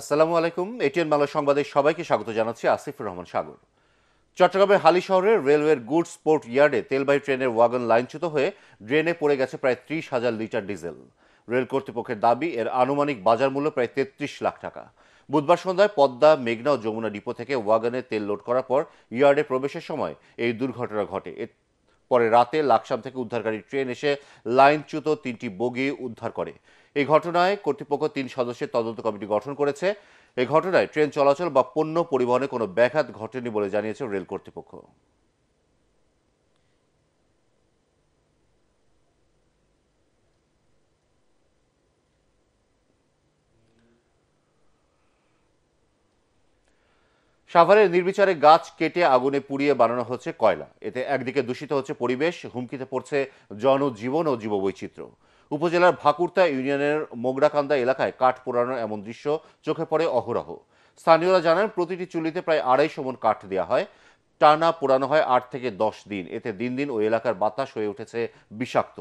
আসসালামু আলাইকুম এটিএন বাংলা সংবাদে সবাইকে স্বাগত জানাচ্ছি আসিফুর রহমান সাগর চট্টগ্রামের হালি শহরের রেলওয়ের গুডস পোর্ট ইয়ার্ডে তেলবাহী ট্রেনের ওয়াগন লাইনচ্যুত হয়ে ড্রেনে পড়ে গেছে প্রায় ত্রিশ হাজার লিটার ডিজেল রেল কর্তৃপক্ষের দাবি এর আনুমানিক বাজার মূল্য প্রায় তেত্রিশ লাখ টাকা বুধবার সন্ধ্যায় পদ্মা মেঘনা ও যমুনা ডিপো থেকে ওয়াগনে তেল লোড করার পর ইয়ার্ডে প্রবেশের সময় এই দুর্ঘটনা ঘটে পরে রাতে লাকসাম থেকে উদ্ধারকারী ট্রেন এসে লাইনচ্যুত তিনটি বগি উদ্ধার করে এই ঘটনায় কর্তৃপক্ষ তিন সদস্যের তদন্ত কমিটি গঠন করেছে এই ঘটনায় ট্রেন চলাচল বা পণ্য পরিবহনে কোনো ব্যাঘাত ঘটেনি বলে জানিয়েছে রেল কর্তৃপক্ষ সাভারের নির্বিচারে গাছ কেটে আগুনে পুড়িয়ে বানানো হচ্ছে কয়লা এতে একদিকে দূষিত হচ্ছে পরিবেশ হুমকিতে পড়ছে জনজীবন ও জীববৈচিত্র্য উপজেলার ভাকুরতা ইউনিয়নের মোগরাকান্দা এলাকায় কাঠ পোড়ানোর এমন দৃশ্য চোখে পড়ে অহরহ স্থানীয়রা জানান প্রতিটি চুল্লিতে প্রায় আড়াইশো মন কাঠ দেওয়া হয় টানা পোড়ানো হয় আট থেকে দশ দিন এতে দিন দিন ওই এলাকার বাতাস হয়ে উঠেছে বিষাক্ত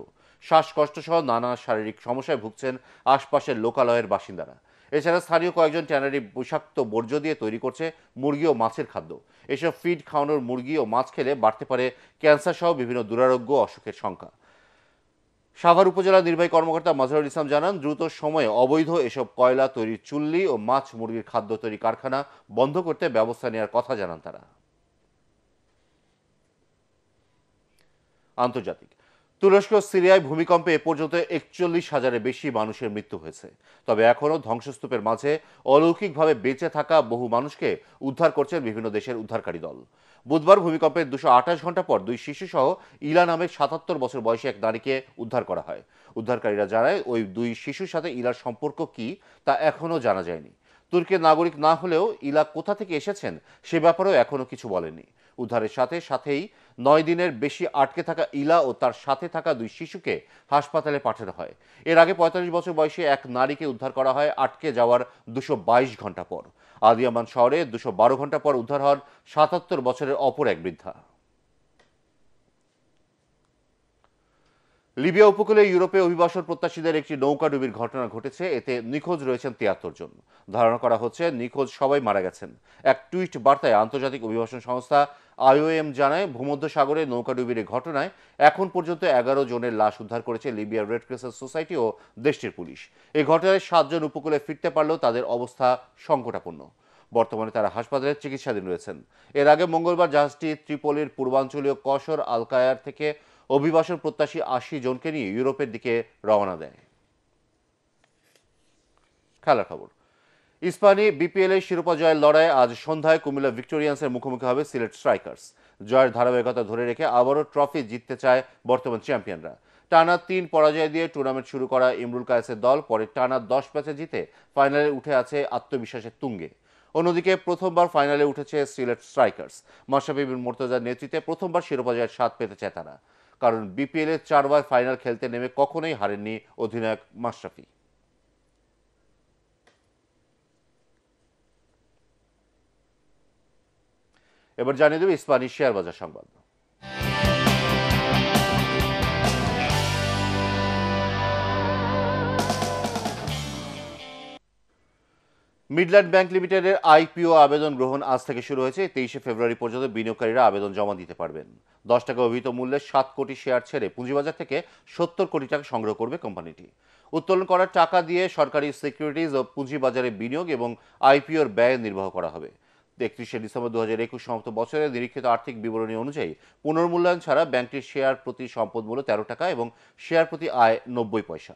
শ্বাসকষ্ট সহ নানা শারীরিক সমস্যায় ভুগছেন আশপাশের লোকালয়ের বাসিন্দারা এছাড়া স্থানীয় কয়েকজন ট্যানারি বিষাক্ত বর্জ্য দিয়ে তৈরি করছে মুরগি ও মাছের খাদ্য এসব ফিড খাওয়ানোর মুরগি ও মাছ খেলে বাড়তে পারে ক্যান্সার সহ বিভিন্ন দুরারোগ্য অসুখের সংখ্যা সাভার উপজেলা নির্বাহী কর্মকর্তা মাজহারুল ইসলাম জানান দ্রুত সময়ে অবৈধ এসব কয়লা তৈরির চুল্লি ও মাছ মুরগির খাদ্য তৈরি কারখানা বন্ধ করতে ব্যবস্থা নেওয়ার কথা জানান তারা আন্তর্জাতিক তুরস্ক সিরিয়ায় ভূমিকম্পে এ পর্যন্ত একচল্লিশ হাজারের বেশি মানুষের মৃত্যু হয়েছে তবে এখনও ধ্বংসস্তূপের মাঝে অলৌকিকভাবে বেঁচে থাকা বহু মানুষকে উদ্ধার করছেন বিভিন্ন দেশের উদ্ধারকারী দল বুধবার ভূমিকম্পের দুশো আঠাশ ঘন্টা পর দুই শিশুসহ ইলা নামে সাতাত্তর বছর বয়সী এক নারীকে উদ্ধার করা হয় উদ্ধারকারীরা জানায় ওই দুই শিশুর সাথে ইলার সম্পর্ক কি তা এখনও জানা যায়নি তুর্কের নাগরিক না হলেও ইলা কোথা থেকে এসেছেন সে ব্যাপারেও এখনও কিছু বলেনি উদ্ধারের সাথে সাথেই নয় দিনের বেশি আটকে থাকা ইলা ও তার সাথে থাকা দুই শিশুকে হাসপাতালে পাঠানো হয় এর আগে পঁয়তাল্লিশ বছর বয়সে এক নারীকে উদ্ধার করা হয় আটকে যাওয়ার দুশো ঘন্টা পর আদিয়ামান শহরে দুশো ঘন্টা পর উদ্ধার হন সাতাত্তর বছরের অপর এক বৃদ্ধা লিবিয়া উপকূলে ইউরোপে অভিবাসন প্রত্যাশীদের একটি নৌকা ডুবির ঘটনা ঘটেছে এতে নিখোঁজ রয়েছেন তিয়াত্তর জন ধারণা করা হচ্ছে নিখোঁজ সবাই মারা গেছেন এক টুইট বার্তায় আন্তর্জাতিক অভিবাসন সংস্থা আইওএম জানায় ভূমধ্যসাগরে নৌকা ডুবির ঘটনায় এখন পর্যন্ত এগারো জনের লাশ উদ্ধার করেছে লিবিয়ার রেড ক্রিসেন্ট সোসাইটি ও দেশটির পুলিশ এই ঘটনায় সাতজন উপকূলে ফিরতে পারলেও তাদের অবস্থা সংকটাপন্ন বর্তমানে তারা হাসপাতালে চিকিৎসাধীন রয়েছেন এর আগে মঙ্গলবার জাহাজটি ত্রিপলির পূর্বাঞ্চলীয় কসর আলকায়ার থেকে অভিবাসন প্রত্যাশী আশি জনকে নিয়ে ইউরোপের দিকে রওনা দেয় খেলার খবর ইস্পানি বিপিএল এর শিরোপা জয়ের লড়াই আজ সন্ধ্যায় কুমিল্লা ভিক্টোরিয়ান্সের মুখোমুখি হবে সিলেট স্ট্রাইকার্স জয়ের ধারাবাহিকতা ধরে রেখে আবারও ট্রফি জিততে চায় বর্তমান চ্যাম্পিয়নরা টানা তিন পরাজয় দিয়ে টুর্নামেন্ট শুরু করা ইমরুল কায়েসের দল পরে টানা দশ ম্যাচে জিতে ফাইনালে উঠে আছে আত্মবিশ্বাসের তুঙ্গে অন্যদিকে প্রথমবার ফাইনালে উঠেছে সিলেট স্ট্রাইকার্স মাসাবিবিন মোর্তজার নেতৃত্বে প্রথমবার শিরোপা জয়ের স্বাদ পেতে চায় তারা কারণ বিপিএলে চারবার ফাইনাল খেলতে নেমে কখনোই হারেননি অধিনায়ক মাশরাফি এবার জানিয়ে দেবে ইস্পানি শেয়ার বাজার সংবাদ মিডল্যান্ড ব্যাংক লিমিটেডের আইপিও আবেদন গ্রহণ আজ থেকে শুরু হয়েছে তেইশে ফেব্রুয়ারি পর্যন্ত বিনিয়োগকারীরা আবেদন জমা দিতে পারবেন দশ টাকা অভিহিত মূল্যে সাত কোটি শেয়ার ছেড়ে পুঁজিবাজার থেকে সত্তর কোটি টাকা সংগ্রহ করবে কোম্পানিটি উত্তোলন করার টাকা দিয়ে সরকারি সিকিউরিটিজ ও পুঁজিবাজারে বিনিয়োগ এবং আইপিওর ব্যয় নির্বাহ করা হবে একত্রিশে ডিসেম্বর দু হাজার একুশ সমাপ্ত বছরের নিরীক্ষিত আর্থিক বিবরণী অনুযায়ী পুনর্মূল্যায়ন ছাড়া ব্যাংকটির শেয়ার প্রতি সম্পদ মূল্য তেরো টাকা এবং শেয়ার প্রতি আয় নব্বই পয়সা